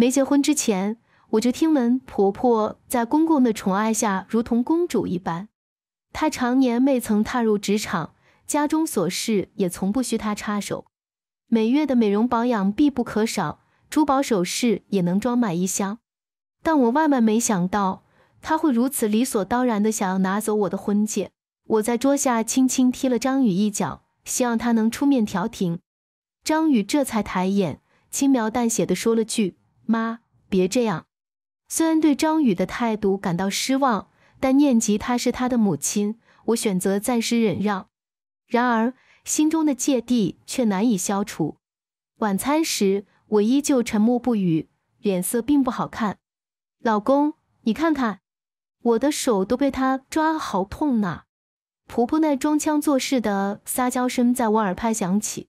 没结婚之前，我就听闻婆婆在公公的宠爱下如同公主一般。她常年未曾踏入职场，家中琐事也从不需她插手。每月的美容保养必不可少，珠宝首饰也能装满一箱。但我万万没想到，她会如此理所当然地想要拿走我的婚戒。我在桌下轻轻踢了张宇一脚，希望他能出面调停。张宇这才抬眼，轻描淡写地说了句。妈，别这样。虽然对张宇的态度感到失望，但念及她是他的母亲，我选择暂时忍让。然而，心中的芥蒂却难以消除。晚餐时，我依旧沉默不语，脸色并不好看。老公，你看看，我的手都被他抓，好痛呐！婆婆那装腔作势的撒娇声在我耳畔响起，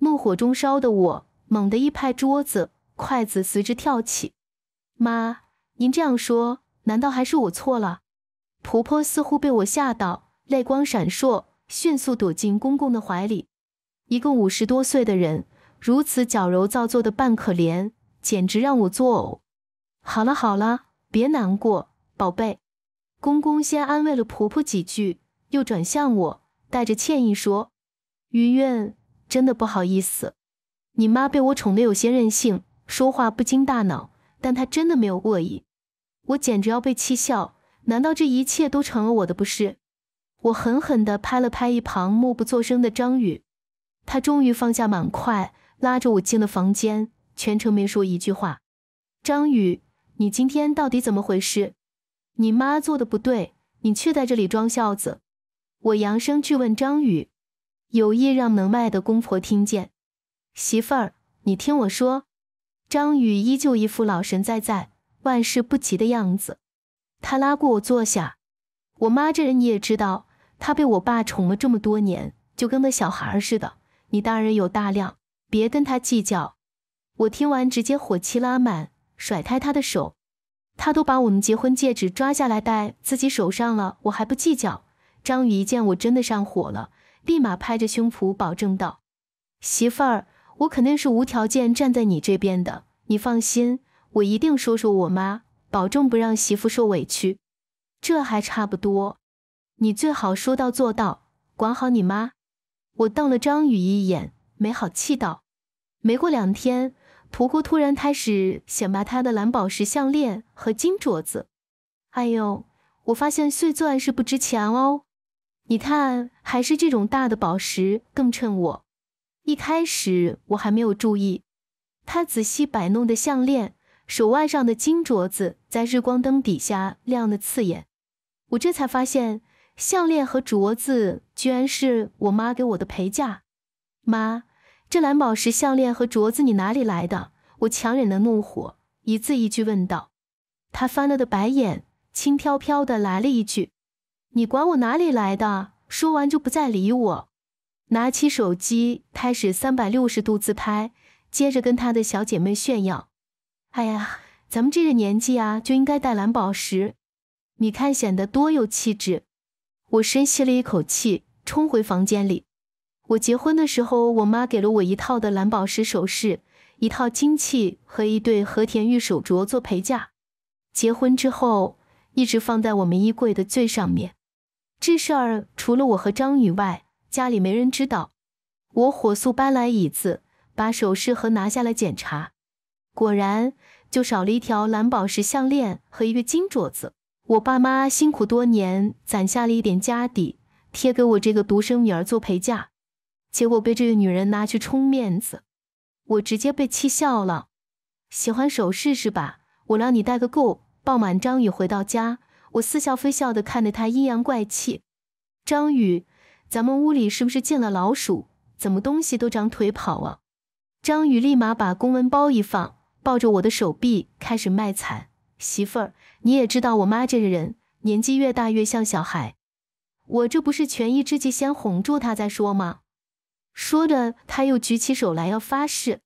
怒火中烧的我猛地一拍桌子。筷子随之跳起，妈，您这样说，难道还是我错了？婆婆似乎被我吓到，泪光闪烁，迅速躲进公公的怀里。一个五十多岁的人，如此矫揉造作的扮可怜，简直让我作呕。好了好了，别难过，宝贝。公公先安慰了婆婆几句，又转向我，带着歉意说：“云云，真的不好意思，你妈被我宠得有些任性。”说话不经大脑，但他真的没有恶意。我简直要被气笑！难道这一切都成了我的不是？我狠狠地拍了拍一旁默不作声的张宇，他终于放下碗筷，拉着我进了房间，全程没说一句话。张宇，你今天到底怎么回事？你妈做的不对，你却在这里装孝子！我扬声质问张宇，有意让门外的公婆听见。媳妇儿，你听我说。张宇依旧一副老神在在、万事不急的样子。他拉过我坐下。我妈这人你也知道，她被我爸宠了这么多年，就跟个小孩似的。你大人有大量，别跟她计较。我听完直接火气拉满，甩开他的手。他都把我们结婚戒指抓下来戴自己手上了，我还不计较？张宇一见我真的上火了，立马拍着胸脯保证道：“媳妇儿。”我肯定是无条件站在你这边的，你放心，我一定说说我妈，保证不让媳妇受委屈，这还差不多。你最好说到做到，管好你妈。我瞪了张宇一眼，没好气道。没过两天，婆婆突然开始显摆她的蓝宝石项链和金镯子。哎呦，我发现碎钻是不值钱哦。你看，还是这种大的宝石更衬我。一开始我还没有注意，他仔细摆弄的项链，手腕上的金镯子，在日光灯底下亮得刺眼。我这才发现，项链和镯子居然是我妈给我的陪嫁。妈，这蓝宝石项链和镯子你哪里来的？我强忍的怒火，一字一句问道。他翻了个白眼，轻飘飘的来了一句：“你管我哪里来的？”说完就不再理我。拿起手机开始三百六十度自拍，接着跟她的小姐妹炫耀：“哎呀，咱们这个年纪啊，就应该戴蓝宝石，你看显得多有气质。”我深吸了一口气，冲回房间里。我结婚的时候，我妈给了我一套的蓝宝石首饰，一套金器和一对和田玉手镯做陪嫁。结婚之后，一直放在我们衣柜的最上面。这事儿除了我和张宇外，家里没人知道，我火速搬来椅子，把首饰盒拿下来检查，果然就少了一条蓝宝石项链和一个金镯子。我爸妈辛苦多年攒下了一点家底，贴给我这个独生女儿做陪嫁，结果被这个女人拿去充面子，我直接被气笑了。喜欢首饰是吧？我让你戴个够！抱满张宇回到家，我似笑非笑的看着他，阴阳怪气：“张宇。”咱们屋里是不是进了老鼠？怎么东西都长腿跑啊？张宇立马把公文包一放，抱着我的手臂开始卖惨：“媳妇儿，你也知道我妈这个人，年纪越大越像小孩。我这不是权宜之计，先哄住她再说吗？”说着，他又举起手来要发誓：“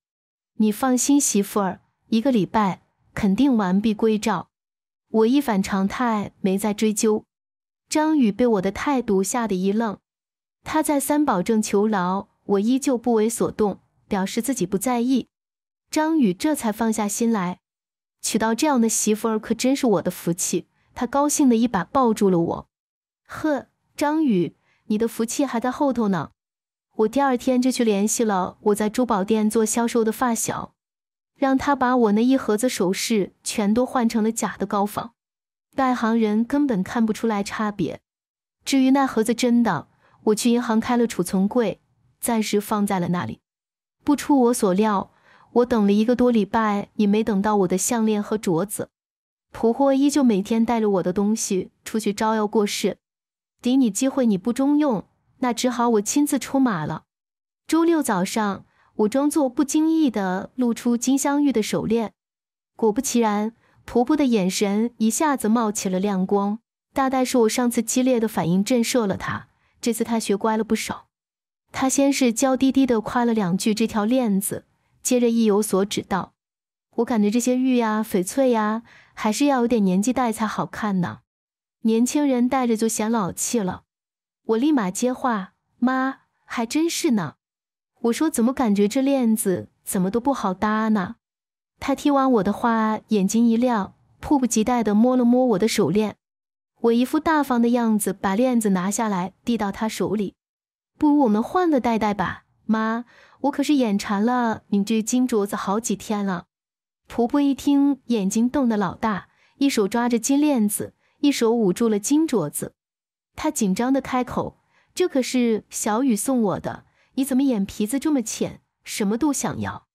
你放心，媳妇儿，一个礼拜肯定完璧归赵。”我一反常态，没再追究。张宇被我的态度吓得一愣。他再三保证求饶，我依旧不为所动，表示自己不在意。张宇这才放下心来，娶到这样的媳妇儿可真是我的福气。他高兴的一把抱住了我。呵，张宇，你的福气还在后头呢。我第二天就去联系了我在珠宝店做销售的发小，让他把我那一盒子首饰全都换成了假的高仿，外行人根本看不出来差别。至于那盒子真的。我去银行开了储存柜，暂时放在了那里。不出我所料，我等了一个多礼拜也没等到我的项链和镯子。婆婆依旧每天带着我的东西出去招摇过市。给你机会你不中用，那只好我亲自出马了。周六早上，我装作不经意地露出金镶玉的手链，果不其然，婆婆的眼神一下子冒起了亮光，大概是我上次激烈的反应震慑了她。这次他学乖了不少，他先是娇滴滴的夸了两句这条链子，接着意有所指道：“我感觉这些玉呀、翡翠呀，还是要有点年纪戴才好看呢，年轻人戴着就显老气了。”我立马接话：“妈，还真是呢。”我说：“怎么感觉这链子怎么都不好搭呢？”他听完我的话，眼睛一亮，迫不及待的摸了摸我的手链。我一副大方的样子，把链子拿下来递到她手里。不如我们换了戴戴吧，妈，我可是眼馋了，你这金镯子好几天了。婆婆一听，眼睛瞪得老大，一手抓着金链子，一手捂住了金镯子。她紧张的开口：“这可是小雨送我的，你怎么眼皮子这么浅，什么都想要？”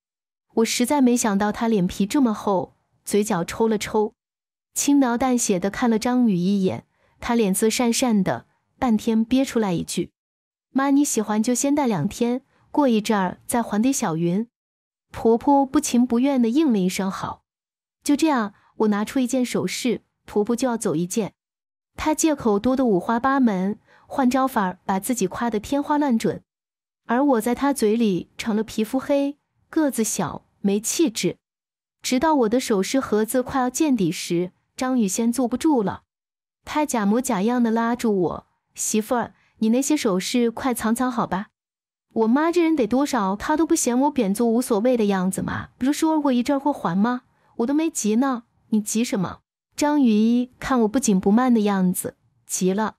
我实在没想到她脸皮这么厚，嘴角抽了抽。轻描淡写的看了张宇一眼，他脸色讪讪的，半天憋出来一句：“妈，你喜欢就先戴两天，过一阵儿再还给小云。”婆婆不情不愿的应了一声好。就这样，我拿出一件首饰，婆婆就要走一件，她借口多得五花八门，换招法儿把自己夸得天花乱坠，而我在她嘴里成了皮肤黑、个子小、没气质。直到我的首饰盒子快要见底时，张雨仙坐不住了，他假模假样的拉住我：“媳妇儿，你那些首饰快藏藏好吧。”我妈这人得多少，她都不嫌我贬做无所谓的样子嘛。不是说过一阵会还吗？我都没急呢，你急什么？张雨一看我不紧不慢的样子，急了，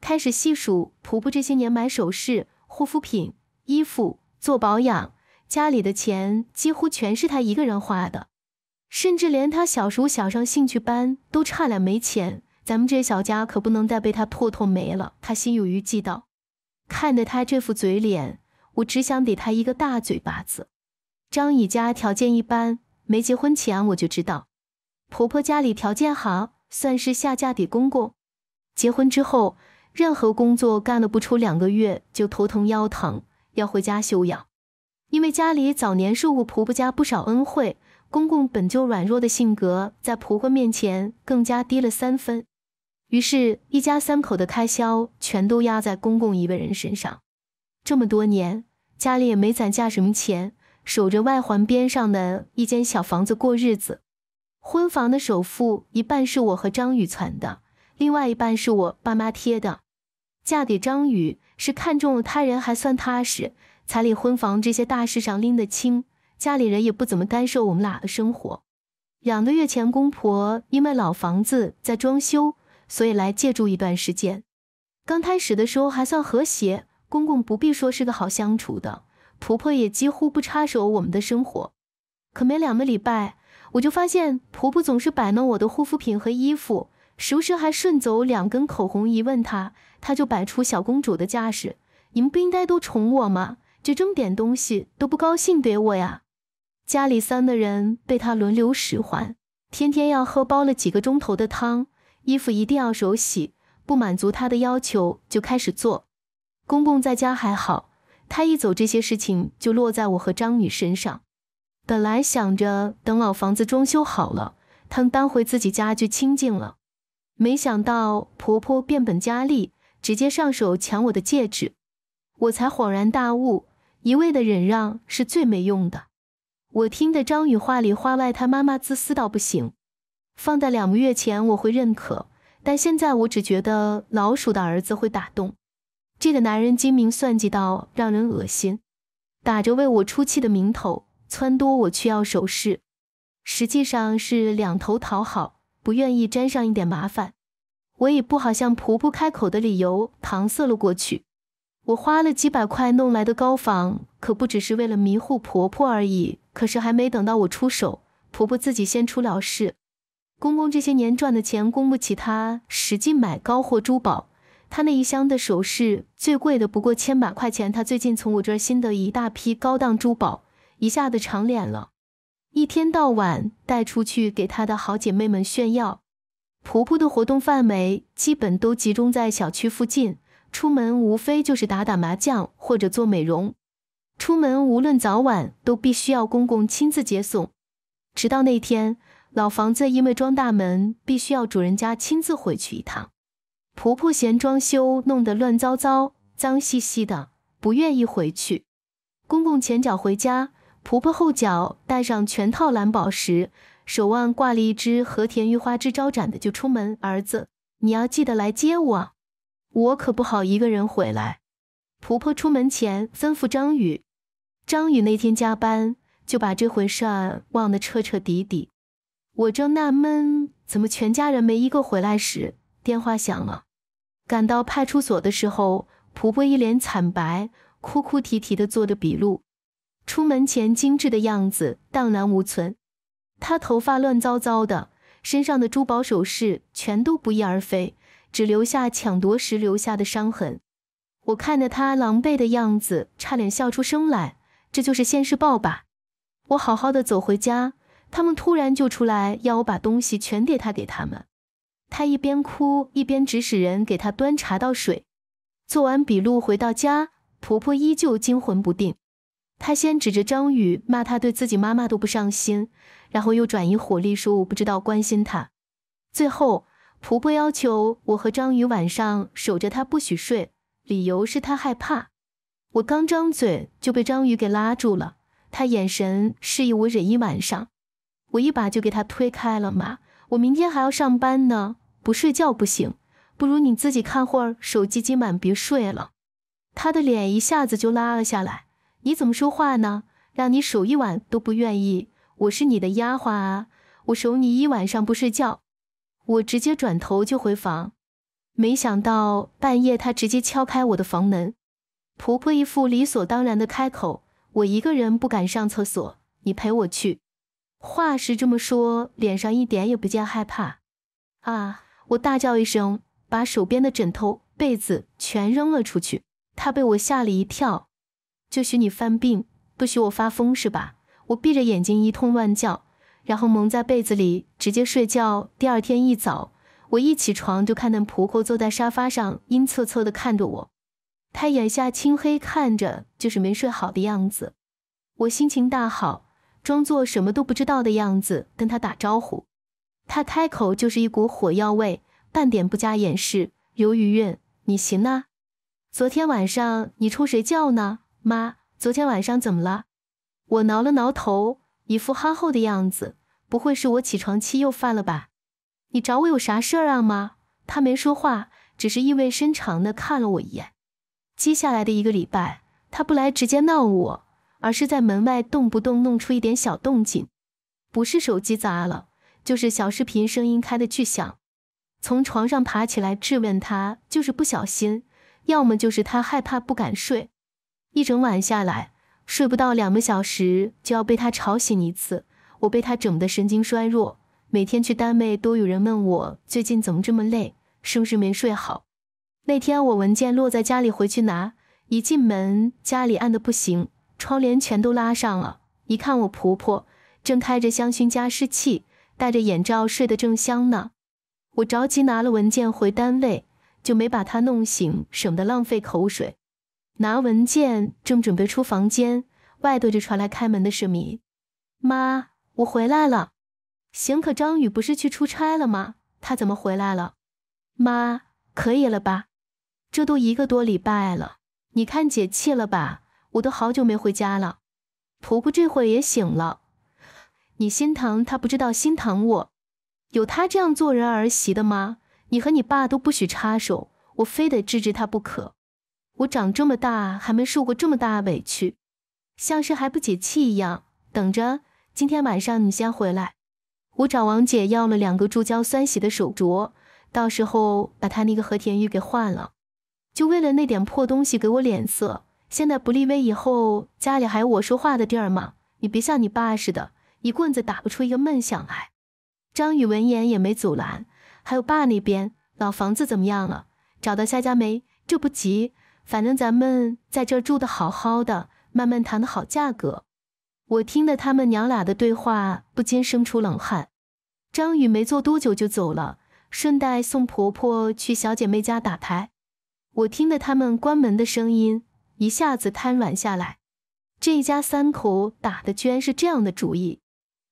开始细数婆婆这些年买首饰、护肤品、衣服、做保养，家里的钱几乎全是他一个人花的。甚至连他小叔小上兴趣班都差点没钱，咱们这小家可不能再被他拖拖没了。他心有余悸道：“看着他这副嘴脸，我只想给他一个大嘴巴子。”张姨家条件一般，没结婚前我就知道，婆婆家里条件好，算是下嫁给公公。结婚之后，任何工作干了不出两个月就头疼腰疼，要回家休养，因为家里早年受过婆婆家不少恩惠。公公本就软弱的性格，在婆婆面前更加低了三分，于是，一家三口的开销全都压在公公一个人身上。这么多年，家里也没攒下什么钱，守着外环边上的一间小房子过日子。婚房的首付一半是我和张宇攒的，另外一半是我爸妈贴的。嫁给张宇是看中了他人还算踏实，彩礼、婚房这些大事上拎得清。家里人也不怎么干涉我们俩的生活。两个月前，公婆因为老房子在装修，所以来借住一段时间。刚开始的时候还算和谐，公公不必说是个好相处的，婆婆也几乎不插手我们的生活。可没两个礼拜，我就发现婆婆总是摆弄我的护肤品和衣服，时不时还顺走两根口红。一问她，她就摆出小公主的架势：“你们不应该都宠我吗？就这么点东西都不高兴给我呀？”家里三个人被他轮流使唤，天天要喝煲了几个钟头的汤，衣服一定要手洗。不满足他的要求，就开始做。公公在家还好，他一走，这些事情就落在我和张女身上。本来想着等老房子装修好了，他们搬回自己家就清静了，没想到婆婆变本加厉，直接上手抢我的戒指。我才恍然大悟，一味的忍让是最没用的。我听得张宇话里话外，他妈妈自私到不行。放在两个月前，我会认可，但现在我只觉得老鼠的儿子会打洞。这个男人精明算计到让人恶心，打着为我出气的名头，撺掇我去要首饰，实际上是两头讨好，不愿意沾上一点麻烦。我以不好向婆婆开口的理由搪塞了过去。我花了几百块弄来的高仿，可不只是为了迷惑婆婆而已。可是还没等到我出手，婆婆自己先出了事。公公这些年赚的钱供不起她，使劲买高货珠宝。她那一箱的首饰最贵的不过千把块钱，她最近从我这儿新得一大批高档珠宝，一下子长脸了。一天到晚带出去给她的好姐妹们炫耀。婆婆的活动范围基本都集中在小区附近，出门无非就是打打麻将或者做美容。出门无论早晚都必须要公公亲自接送，直到那天老房子因为装大门，必须要主人家亲自回去一趟。婆婆嫌装修弄得乱糟糟、脏兮兮的，不愿意回去。公公前脚回家，婆婆后脚带上全套蓝宝石，手腕挂了一只和田玉，花枝招展的就出门。儿子，你要记得来接我，我可不好一个人回来。婆婆出门前吩咐张宇。张宇那天加班，就把这回事忘得彻彻底底。我正纳闷，怎么全家人没一个回来时，电话响了。赶到派出所的时候，婆婆一脸惨白，哭哭啼啼地做着笔录。出门前精致的样子荡然无存，她头发乱糟糟的，身上的珠宝首饰全都不翼而飞，只留下抢夺时留下的伤痕。我看着她狼狈的样子，差点笑出声来。这就是现世报吧！我好好的走回家，他们突然就出来要我把东西全给他给他们。他一边哭一边指使人给他端茶倒水。做完笔录回到家，婆婆依旧惊魂不定。她先指着张宇骂他对自己妈妈都不上心，然后又转移火力说我不知道关心他。最后，婆婆要求我和张宇晚上守着他不许睡，理由是他害怕。我刚张嘴就被张宇给拉住了，他眼神示意我忍一晚上，我一把就给他推开了嘛，我明天还要上班呢，不睡觉不行，不如你自己看会儿手机，今晚别睡了。他的脸一下子就拉了下来，你怎么说话呢？让你守一晚都不愿意，我是你的丫鬟啊，我守你一晚上不睡觉，我直接转头就回房，没想到半夜他直接敲开我的房门。婆婆一副理所当然的开口：“我一个人不敢上厕所，你陪我去。”话是这么说，脸上一点也不见害怕。啊！我大叫一声，把手边的枕头、被子全扔了出去。她被我吓了一跳，就许你犯病，不许我发疯是吧？我闭着眼睛一通乱叫，然后蒙在被子里直接睡觉。第二天一早，我一起床就看见婆婆坐在沙发上，阴恻恻的看着我。他眼下青黑，看着就是没睡好的样子。我心情大好，装作什么都不知道的样子跟他打招呼。他开口就是一股火药味，半点不加掩饰。刘余韵，你行啊！昨天晚上你冲谁叫呢？妈，昨天晚上怎么了？我挠了挠头，一副憨厚的样子，不会是我起床气又犯了吧？你找我有啥事儿啊，妈？他没说话，只是意味深长的看了我一眼。接下来的一个礼拜，他不来直接闹我，而是在门外动不动弄出一点小动静，不是手机砸了，就是小视频声音开的巨响。从床上爬起来质问他，就是不小心，要么就是他害怕不敢睡。一整晚下来，睡不到两个小时就要被他吵醒一次，我被他整得神经衰弱。每天去单位都有人问我，最近怎么这么累，是不是没睡好？那天我文件落在家里，回去拿。一进门，家里暗的不行，窗帘全都拉上了。一看我婆婆正开着香薰加湿器，戴着眼罩睡得正香呢。我着急拿了文件回单位，就没把她弄醒，省得浪费口水。拿文件正准备出房间，外头就传来开门的声音：“妈，我回来了。”“邢可张宇不是去出差了吗？他怎么回来了？”“妈，可以了吧？”这都一个多礼拜了，你看解气了吧？我都好久没回家了。婆婆这会也醒了，你心疼她不知道心疼我，有她这样做人儿媳的吗？你和你爸都不许插手，我非得制止她不可。我长这么大还没受过这么大委屈，像是还不解气一样。等着，今天晚上你先回来，我找王姐要了两个注胶酸洗的手镯，到时候把她那个和田玉给换了。就为了那点破东西给我脸色，现在不立威，以后家里还有我说话的地儿吗？你别像你爸似的，一棍子打不出一个闷响来。张宇闻言也没阻拦。还有爸那边，老房子怎么样了？找到下家没？这不急，反正咱们在这住的好好的，慢慢谈的好价格。我听得他们娘俩的对话，不禁生出冷汗。张宇没坐多久就走了，顺带送婆婆去小姐妹家打牌。我听得他们关门的声音，一下子瘫软下来。这家三口打的居然是这样的主意：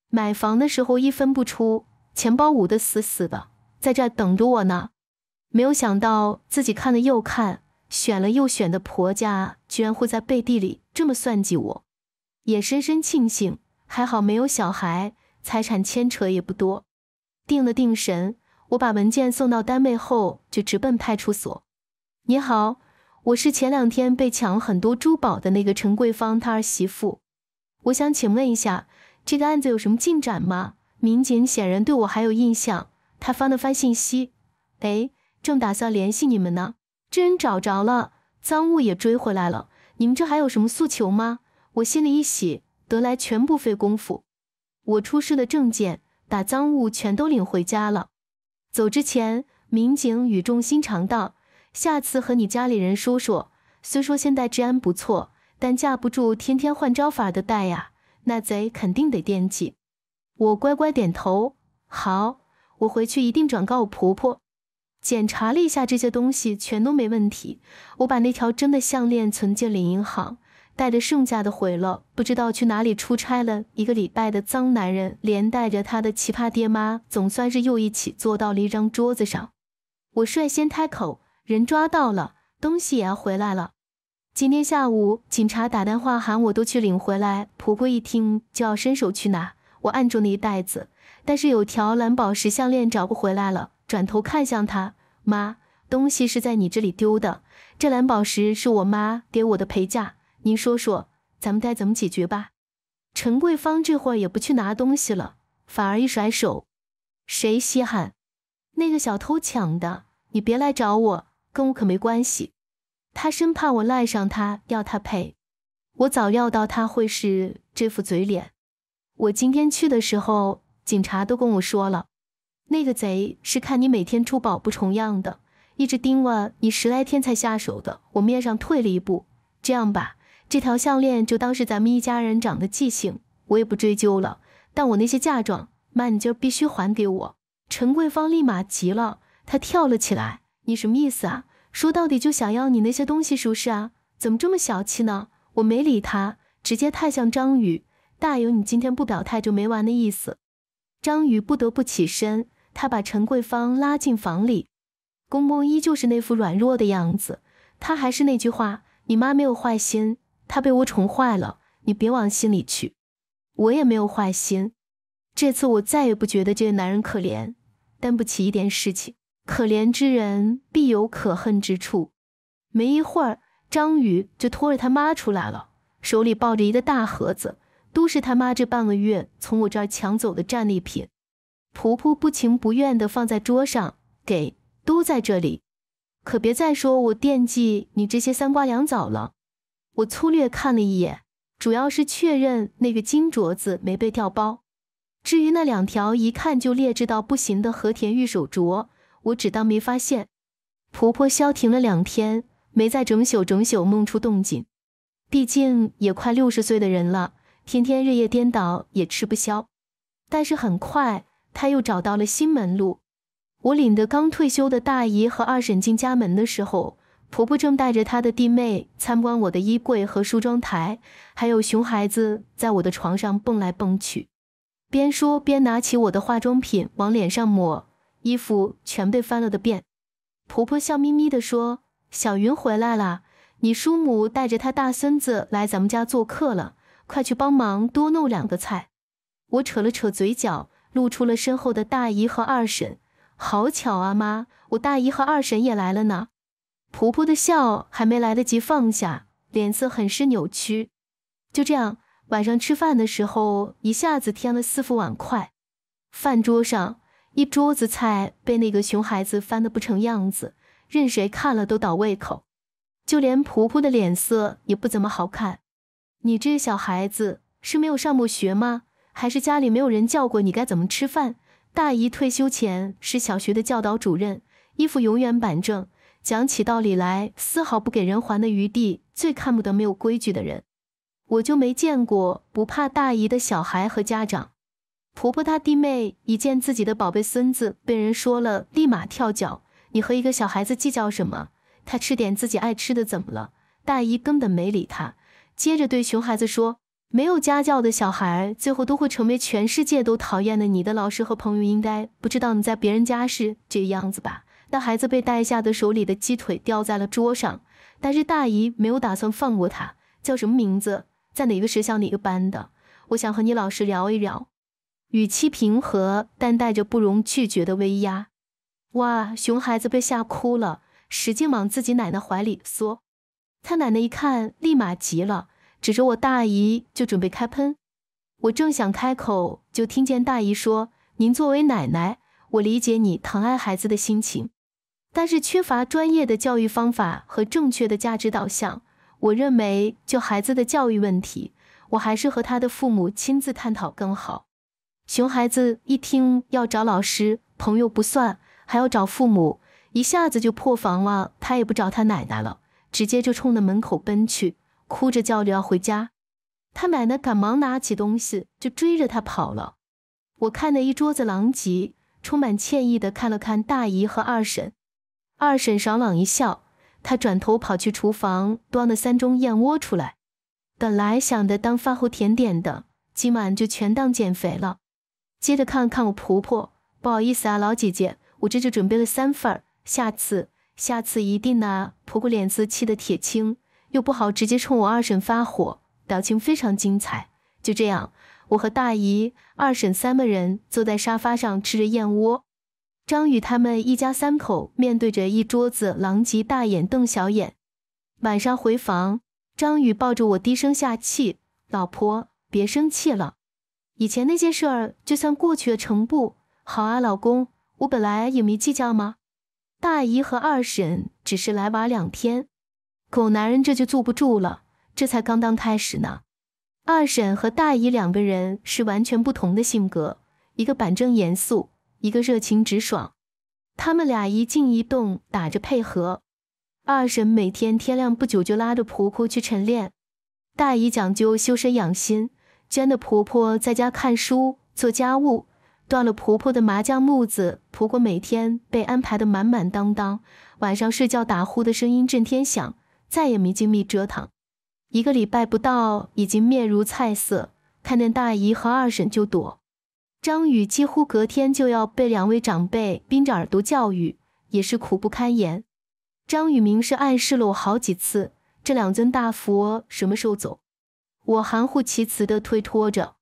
买房的时候一分不出，钱包捂得死死的，在这等着我呢。没有想到自己看了又看，选了又选的婆家居然会在背地里这么算计我。也深深庆幸，还好没有小孩，财产牵扯也不多。定了定神，我把文件送到单位后，就直奔派出所。你好，我是前两天被抢了很多珠宝的那个陈桂芳，她儿媳妇。我想请问一下，这个案子有什么进展吗？民警显然对我还有印象，他翻了翻信息，哎，正打算联系你们呢。真找着了，赃物也追回来了。你们这还有什么诉求吗？我心里一喜，得来全不费工夫。我出示了证件，把赃物全都领回家了。走之前，民警语重心长道。下次和你家里人说说，虽说现在治安不错，但架不住天天换招法的戴呀，那贼肯定得惦记。我乖乖点头，好，我回去一定转告我婆婆。检查了一下这些东西，全都没问题。我把那条真的项链存进了银行，带着剩下的回了。不知道去哪里出差了一个礼拜的脏男人，连带着他的奇葩爹妈，总算是又一起坐到了一张桌子上。我率先开口。人抓到了，东西也要回来了。今天下午警察打电话喊我都去领回来。婆婆一听就要伸手去拿，我按住那一袋子，但是有条蓝宝石项链找不回来了。转头看向她妈，东西是在你这里丢的，这蓝宝石是我妈给我的陪嫁。您说说，咱们该怎么解决吧？陈桂芳这会儿也不去拿东西了，反而一甩手，谁稀罕？那个小偷抢的，你别来找我。跟我可没关系，他生怕我赖上他，要他赔。我早料到他会是这副嘴脸。我今天去的时候，警察都跟我说了，那个贼是看你每天珠宝不重样的，一直盯了你十来天才下手的。我面上退了一步，这样吧，这条项链就当是咱们一家人长的记性，我也不追究了。但我那些嫁妆，你就必须还给我。陈桂芳立马急了，她跳了起来。你什么意思啊？说到底就想要你那些东西，是不是啊？怎么这么小气呢？我没理他，直接太像张宇。大有你今天不表态就没完的意思。张宇不得不起身，他把陈桂芳拉进房里。公公依旧是那副软弱的样子，他还是那句话：你妈没有坏心，她被我宠坏了，你别往心里去。我也没有坏心，这次我再也不觉得这个男人可怜，担不起一点事情。可怜之人必有可恨之处。没一会儿，张宇就拖着他妈出来了，手里抱着一个大盒子，都是他妈这半个月从我这儿抢走的战利品。婆婆不情不愿地放在桌上，给都在这里，可别再说我惦记你这些三瓜两枣了。我粗略看了一眼，主要是确认那个金镯子没被掉包。至于那两条一看就劣质到不行的和田玉手镯，我只当没发现，婆婆消停了两天，没再整宿整宿梦出动静。毕竟也快六十岁的人了，天天日夜颠倒也吃不消。但是很快，她又找到了新门路。我领着刚退休的大姨和二婶进家门的时候，婆婆正带着她的弟妹参观我的衣柜和梳妆台，还有熊孩子在我的床上蹦来蹦去，边说边拿起我的化妆品往脸上抹。衣服全被翻了个遍，婆婆笑眯眯地说：“小云回来了，你叔母带着她大孙子来咱们家做客了，快去帮忙多弄两个菜。”我扯了扯嘴角，露出了身后的大姨和二婶。好巧啊，妈，我大姨和二婶也来了呢。婆婆的笑还没来得及放下，脸色很是扭曲。就这样，晚上吃饭的时候，一下子添了四副碗筷。饭桌上。一桌子菜被那个熊孩子翻得不成样子，任谁看了都倒胃口。就连婆婆的脸色也不怎么好看。你这小孩子是没有上过学吗？还是家里没有人教过你该怎么吃饭？大姨退休前是小学的教导主任，衣服永远板正，讲起道理来丝毫不给人还的余地，最看不得没有规矩的人。我就没见过不怕大姨的小孩和家长。婆婆她弟妹一见自己的宝贝孙子被人说了，立马跳脚。你和一个小孩子计较什么？他吃点自己爱吃的怎么了？大姨根本没理他，接着对熊孩子说：“没有家教的小孩，最后都会成为全世界都讨厌的。”你的老师和朋友应该不知道你在别人家是这样子吧？那孩子被带下的手里的鸡腿掉在了桌上，但是大姨没有打算放过他。叫什么名字？在哪个学校哪个班的？我想和你老师聊一聊。语气平和，但带着不容拒绝的威压。哇，熊孩子被吓哭了，使劲往自己奶奶怀里缩。他奶奶一看，立马急了，指着我大姨就准备开喷。我正想开口，就听见大姨说：“您作为奶奶，我理解你疼爱孩子的心情，但是缺乏专业的教育方法和正确的价值导向。我认为，就孩子的教育问题，我还是和他的父母亲自探讨更好。”熊孩子一听要找老师朋友不算，还要找父母，一下子就破防了。他也不找他奶奶了，直接就冲着门口奔去，哭着叫着要回家。他奶奶赶忙拿起东西就追着他跑了。我看的一桌子狼藉，充满歉意的看了看大姨和二婶，二婶爽朗一笑，她转头跑去厨房端了三盅燕窝出来。本来想的当饭后甜点的，今晚就全当减肥了。接着看看我婆婆，不好意思啊，老姐姐，我这就准备了三份儿，下次下次一定啊！婆婆脸色气得铁青，又不好直接冲我二婶发火，表情非常精彩。就这样，我和大姨、二婶三个人坐在沙发上吃着燕窝，张宇他们一家三口面对着一桌子狼藉，大眼瞪小眼。晚上回房，张宇抱着我低声下气：“老婆，别生气了。”以前那件事儿就算过去了，成不？好啊，老公，我本来也没计较吗？大姨和二婶只是来玩两天，狗男人这就坐不住了。这才刚刚开始呢。二婶和大姨两个人是完全不同的性格，一个板正严肃，一个热情直爽。他们俩一静一动，打着配合。二婶每天天亮不久就拉着婆婆去晨练，大姨讲究修身养心。娟的婆婆在家看书做家务，断了婆婆的麻将木子。婆婆每天被安排的满满当当，晚上睡觉打呼的声音震天响，再也没精力折腾。一个礼拜不到，已经面如菜色，看见大姨和二婶就躲。张宇几乎隔天就要被两位长辈拎着耳朵教育，也是苦不堪言。张宇明是暗示了我好几次，这两尊大佛什么时候走？我含糊其辞的推脱着，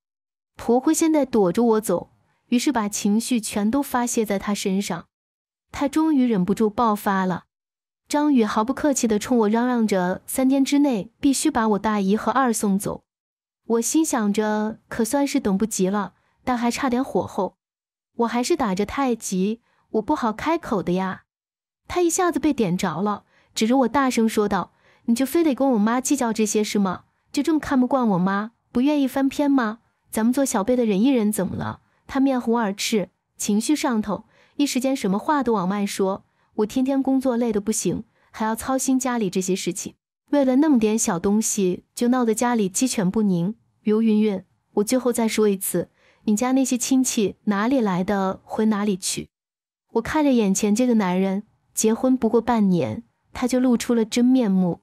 婆婆现在躲着我走，于是把情绪全都发泄在她身上。她终于忍不住爆发了，张宇毫不客气地冲我嚷嚷着：“三天之内必须把我大姨和二送走。”我心想着，可算是等不及了，但还差点火候，我还是打着太极，我不好开口的呀。他一下子被点着了，指着我大声说道：“你就非得跟我妈计较这些是吗？”就这么看不惯我妈，不愿意翻篇吗？咱们做小辈的忍一忍，怎么了？他面红耳赤，情绪上头，一时间什么话都往外说。我天天工作累得不行，还要操心家里这些事情，为了那么点小东西就闹得家里鸡犬不宁。刘云云，我最后再说一次，你家那些亲戚哪里来的，回哪里去？我看着眼前这个男人，结婚不过半年，他就露出了真面目。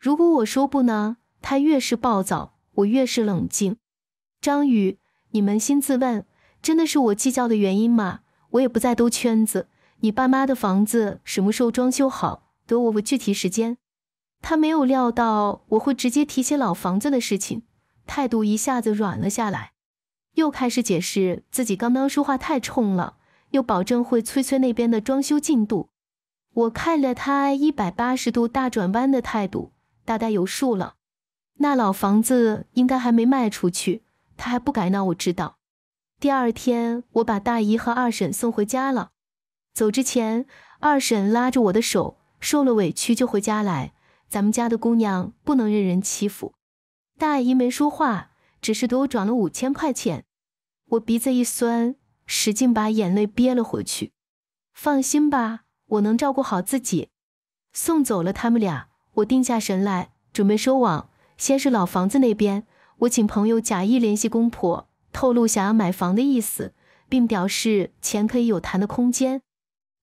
如果我说不呢？他越是暴躁，我越是冷静。张宇，你扪心自问，真的是我计较的原因吗？我也不再兜圈子。你爸妈的房子什么时候装修好？得我，个具体时间。他没有料到我会直接提起老房子的事情，态度一下子软了下来，又开始解释自己刚刚说话太冲了，又保证会催催那边的装修进度。我看了他一百八十度大转弯的态度，大概有数了。那老房子应该还没卖出去，他还不敢让我知道。第二天，我把大姨和二婶送回家了。走之前，二婶拉着我的手，受了委屈就回家来。咱们家的姑娘不能任人欺负。大姨没说话，只是给我转了五千块钱。我鼻子一酸，使劲把眼泪憋了回去。放心吧，我能照顾好自己。送走了他们俩，我定下神来，准备收网。先是老房子那边，我请朋友假意联系公婆，透露想要买房的意思，并表示钱可以有谈的空间。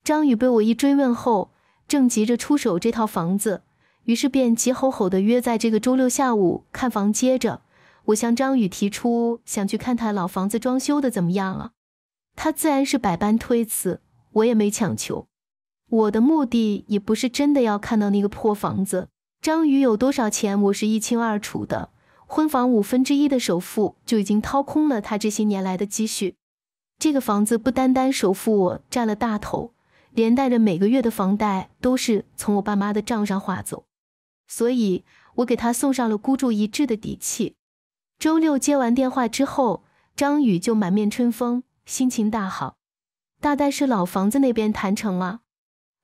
张宇被我一追问后，正急着出手这套房子，于是便急吼吼的约在这个周六下午看房。接着，我向张宇提出想去看他老房子装修的怎么样了，他自然是百般推辞，我也没强求。我的目的也不是真的要看到那个破房子。张宇有多少钱，我是一清二楚的。婚房五分之一的首付就已经掏空了他这些年来的积蓄。这个房子不单单首付我占了大头，连带着每个月的房贷都是从我爸妈的账上划走，所以，我给他送上了孤注一掷的底气。周六接完电话之后，张宇就满面春风，心情大好，大概是老房子那边谈成了。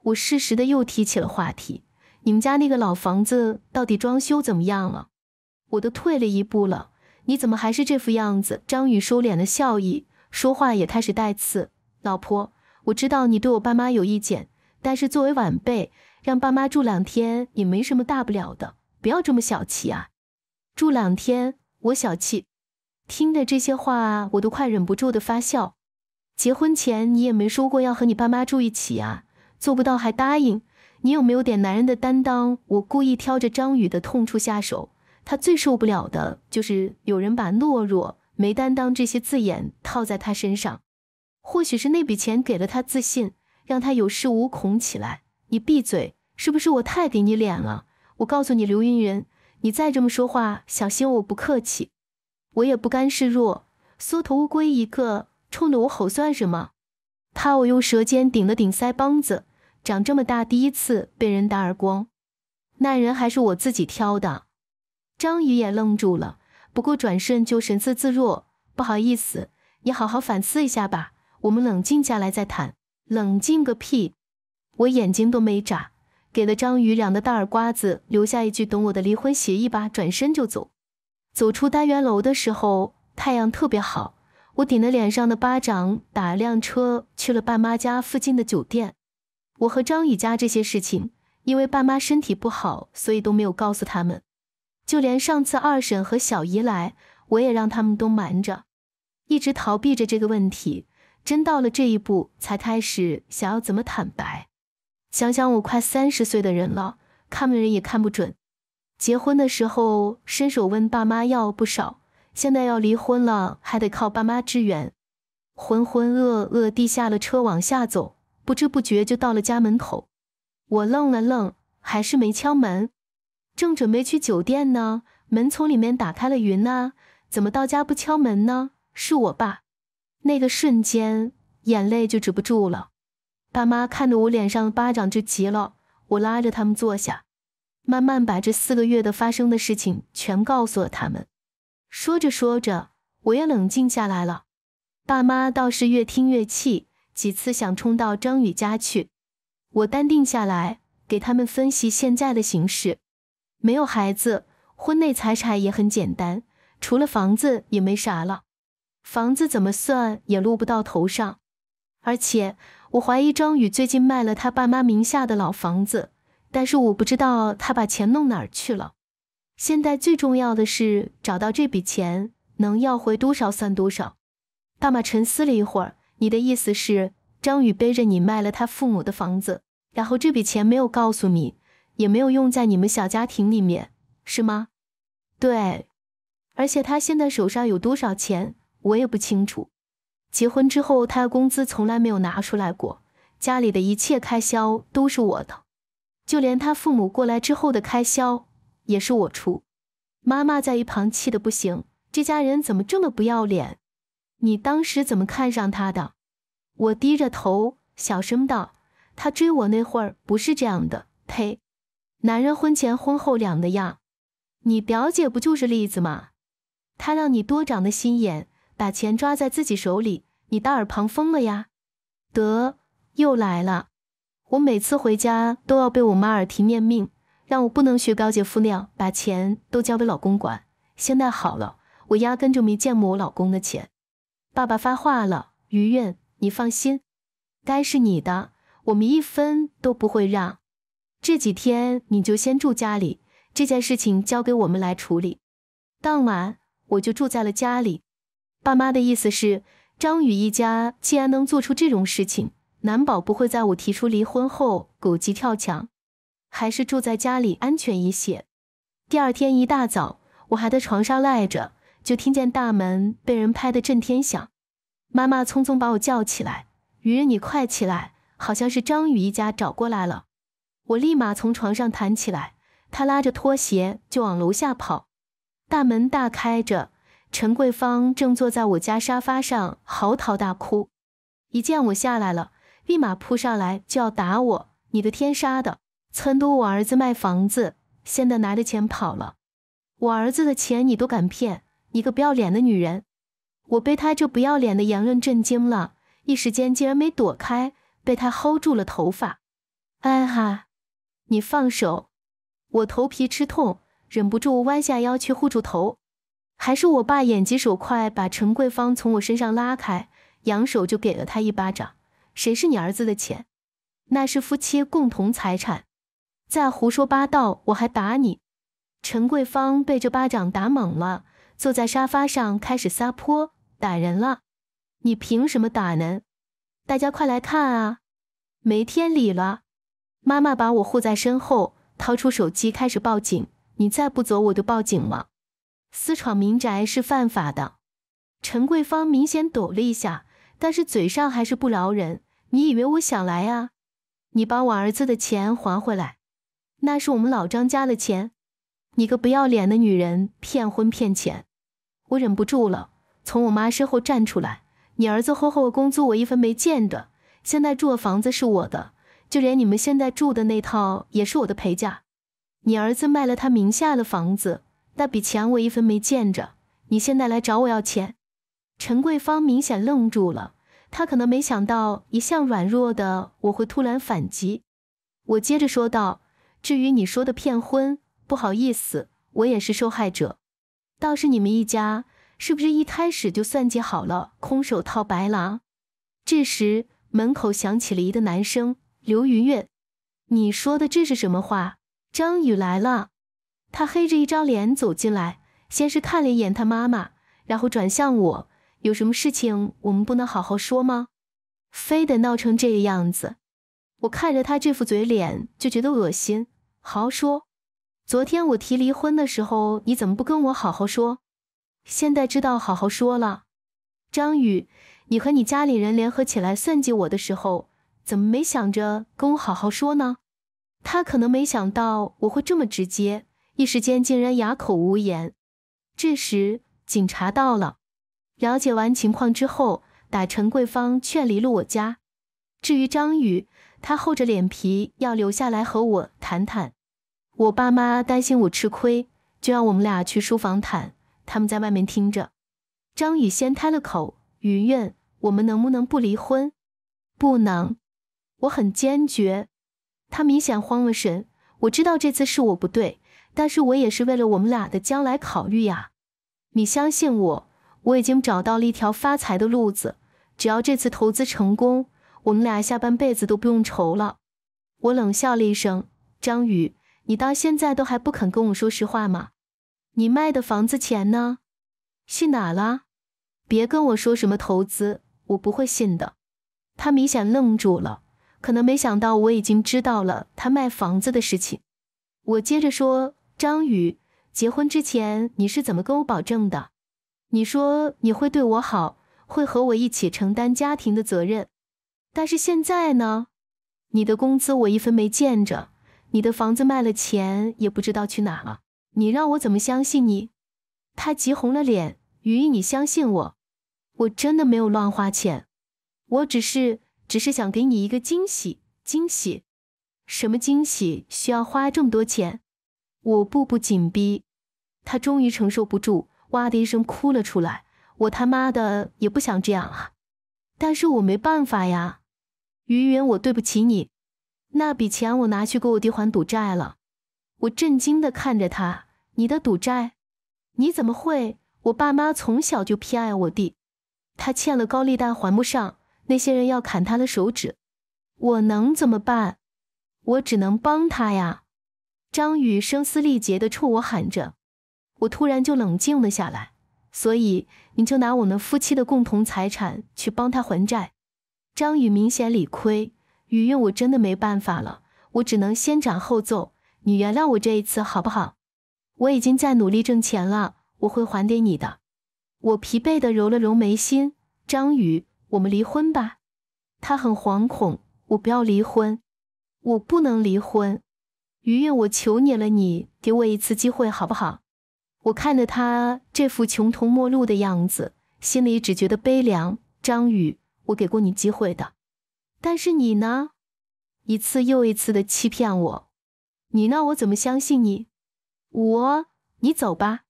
我适时的又提起了话题。你们家那个老房子到底装修怎么样了？我都退了一步了，你怎么还是这副样子？张宇收敛了笑意，说话也开始带刺。老婆，我知道你对我爸妈有意见，但是作为晚辈，让爸妈住两天也没什么大不了的，不要这么小气啊！住两天我小气？听的这些话，我都快忍不住的发笑。结婚前你也没说过要和你爸妈住一起啊，做不到还答应？你有没有点男人的担当？我故意挑着张宇的痛处下手，他最受不了的就是有人把懦弱、没担当这些字眼套在他身上。或许是那笔钱给了他自信，让他有恃无恐起来。你闭嘴，是不是我太给你脸了？我告诉你，刘云云，你再这么说话，小心我不客气。我也不甘示弱，缩头乌龟一个，冲着我吼算什么？怕我用舌尖顶了顶腮帮子。长这么大，第一次被人打耳光，那人还是我自己挑的。张宇也愣住了，不过转瞬就神色自若。不好意思，你好好反思一下吧，我们冷静下来再谈。冷静个屁！我眼睛都没眨，给了张宇两个大耳瓜子，留下一句“等我的离婚协议吧”，转身就走。走出单元楼的时候，太阳特别好，我顶着脸上的巴掌，打辆车去了爸妈家附近的酒店。我和张雨佳这些事情，因为爸妈身体不好，所以都没有告诉他们。就连上次二婶和小姨来，我也让他们都瞒着，一直逃避着这个问题。真到了这一步，才开始想要怎么坦白。想想我快三十岁的人了，看门人也看不准。结婚的时候伸手问爸妈要不少，现在要离婚了，还得靠爸妈支援。浑浑噩噩地下了车，往下走。不知不觉就到了家门口，我愣了愣，还是没敲门。正准备去酒店呢，门从里面打开了。云呐，怎么到家不敲门呢？是我爸。那个瞬间，眼泪就止不住了。爸妈看着我脸上的巴掌就急了，我拉着他们坐下，慢慢把这四个月的发生的事情全告诉了他们。说着说着，我也冷静下来了。爸妈倒是越听越气。几次想冲到张宇家去，我淡定下来，给他们分析现在的形势。没有孩子，婚内财产也很简单，除了房子也没啥了。房子怎么算也落不到头上。而且我怀疑张宇最近卖了他爸妈名下的老房子，但是我不知道他把钱弄哪儿去了。现在最重要的是找到这笔钱，能要回多少算多少。爸妈沉思了一会儿。你的意思是，张宇背着你卖了他父母的房子，然后这笔钱没有告诉你，也没有用在你们小家庭里面，是吗？对，而且他现在手上有多少钱，我也不清楚。结婚之后，他的工资从来没有拿出来过，家里的一切开销都是我的，就连他父母过来之后的开销也是我出。妈妈在一旁气得不行，这家人怎么这么不要脸？你当时怎么看上他的？我低着头小声道：“他追我那会儿不是这样的。”呸！男人婚前婚后两个样，你表姐不就是例子吗？他让你多长的心眼，把钱抓在自己手里，你当耳旁风了呀？得，又来了。我每次回家都要被我妈耳提面命，让我不能学高姐夫那样把钱都交给老公管。现在好了，我压根就没见过我老公的钱。爸爸发话了，于愿，你放心，该是你的，我们一分都不会让。这几天你就先住家里，这件事情交给我们来处理。当晚我就住在了家里。爸妈的意思是，张宇一家既然能做出这种事情，难保不会在我提出离婚后狗急跳墙，还是住在家里安全一些。第二天一大早，我还在床上赖着。就听见大门被人拍得震天响，妈妈匆匆把我叫起来：“鱼人，你快起来！好像是张宇一家找过来了。”我立马从床上弹起来，他拉着拖鞋就往楼下跑。大门大开着，陈桂芳正坐在我家沙发上嚎啕大哭。一见我下来了，立马扑上来就要打我：“你的天杀的！撺掇我儿子卖房子，现在拿着钱跑了，我儿子的钱你都敢骗！”一个不要脸的女人，我被她这不要脸的言论震惊了，一时间竟然没躲开，被她薅住了头发。哎哈，你放手！我头皮吃痛，忍不住弯下腰去护住头。还是我爸眼疾手快，把陈桂芳从我身上拉开，扬手就给了他一巴掌。谁是你儿子的钱？那是夫妻共同财产。再胡说八道，我还打你！陈桂芳被这巴掌打懵了。坐在沙发上开始撒泼打人了，你凭什么打人？大家快来看啊，没天理了！妈妈把我护在身后，掏出手机开始报警。你再不走，我就报警了。私闯民宅是犯法的。陈桂芳明显抖了一下，但是嘴上还是不饶人。你以为我想来啊？你把我儿子的钱还回来，那是我们老张家的钱。你个不要脸的女人，骗婚骗钱，我忍不住了，从我妈身后站出来。你儿子后伙工资我一分没见着。现在住的房子是我的，就连你们现在住的那套也是我的陪嫁。你儿子卖了他名下的房子，那笔钱我一分没见着。你现在来找我要钱？陈桂芳明显愣住了，她可能没想到一向软弱的我会突然反击。我接着说道：“至于你说的骗婚。”不好意思，我也是受害者。倒是你们一家，是不是一开始就算计好了，空手套白狼？这时，门口响起了一个男声：“刘云月，你说的这是什么话？”张宇来了，他黑着一张脸走进来，先是看了一眼他妈妈，然后转向我：“有什么事情，我们不能好好说吗？非得闹成这个样子？”我看着他这副嘴脸，就觉得恶心。好好说。昨天我提离婚的时候，你怎么不跟我好好说？现在知道好好说了。张宇，你和你家里人联合起来算计我的时候，怎么没想着跟我好好说呢？他可能没想到我会这么直接，一时间竟然哑口无言。这时警察到了，了解完情况之后，打陈桂芳劝离了我家。至于张宇，他厚着脸皮要留下来和我谈谈。我爸妈担心我吃亏，就让我们俩去书房谈，他们在外面听着。张宇先开了口：“云云，我们能不能不离婚？”“不能。”我很坚决。他明显慌了神。我知道这次是我不对，但是我也是为了我们俩的将来考虑呀。你相信我，我已经找到了一条发财的路子，只要这次投资成功，我们俩下半辈子都不用愁了。我冷笑了一声：“张宇。”你到现在都还不肯跟我说实话吗？你卖的房子钱呢？去哪了？别跟我说什么投资，我不会信的。他明显愣住了，可能没想到我已经知道了他卖房子的事情。我接着说：“张宇，结婚之前你是怎么跟我保证的？你说你会对我好，会和我一起承担家庭的责任。但是现在呢？你的工资我一分没见着。”你的房子卖了，钱也不知道去哪了。你让我怎么相信你？他急红了脸。于毅，你相信我，我真的没有乱花钱，我只是，只是想给你一个惊喜，惊喜。什么惊喜？需要花这么多钱？我步步紧逼，他终于承受不住，哇的一声哭了出来。我他妈的也不想这样啊，但是我没办法呀。于云，我对不起你。那笔钱我拿去给我弟还赌债了，我震惊的看着他。你的赌债？你怎么会？我爸妈从小就偏爱我弟，他欠了高利贷还不上，那些人要砍他的手指，我能怎么办？我只能帮他呀！张宇声嘶力竭的冲我喊着，我突然就冷静了下来。所以你就拿我们夫妻的共同财产去帮他还债？张宇明显理亏。雨韵，我真的没办法了，我只能先斩后奏。你原谅我这一次好不好？我已经在努力挣钱了，我会还给你的。我疲惫的揉了揉眉心，张宇，我们离婚吧。他很惶恐，我不要离婚，我不能离婚。于韵，我求你了，你给我一次机会好不好？我看着他这副穷途末路的样子，心里只觉得悲凉。张宇，我给过你机会的。但是你呢？一次又一次的欺骗我，你让我怎么相信你？我，你走吧。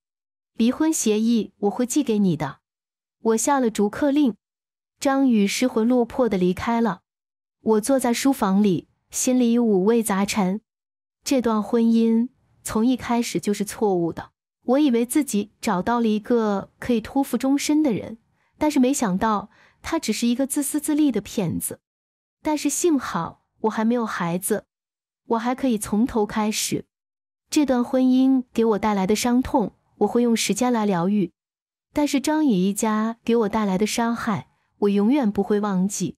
离婚协议我会寄给你的。我下了逐客令。张宇失魂落魄的离开了。我坐在书房里，心里五味杂陈。这段婚姻从一开始就是错误的。我以为自己找到了一个可以托付终身的人，但是没想到他只是一个自私自利的骗子。但是幸好我还没有孩子，我还可以从头开始。这段婚姻给我带来的伤痛，我会用时间来疗愈。但是张野一家给我带来的伤害，我永远不会忘记。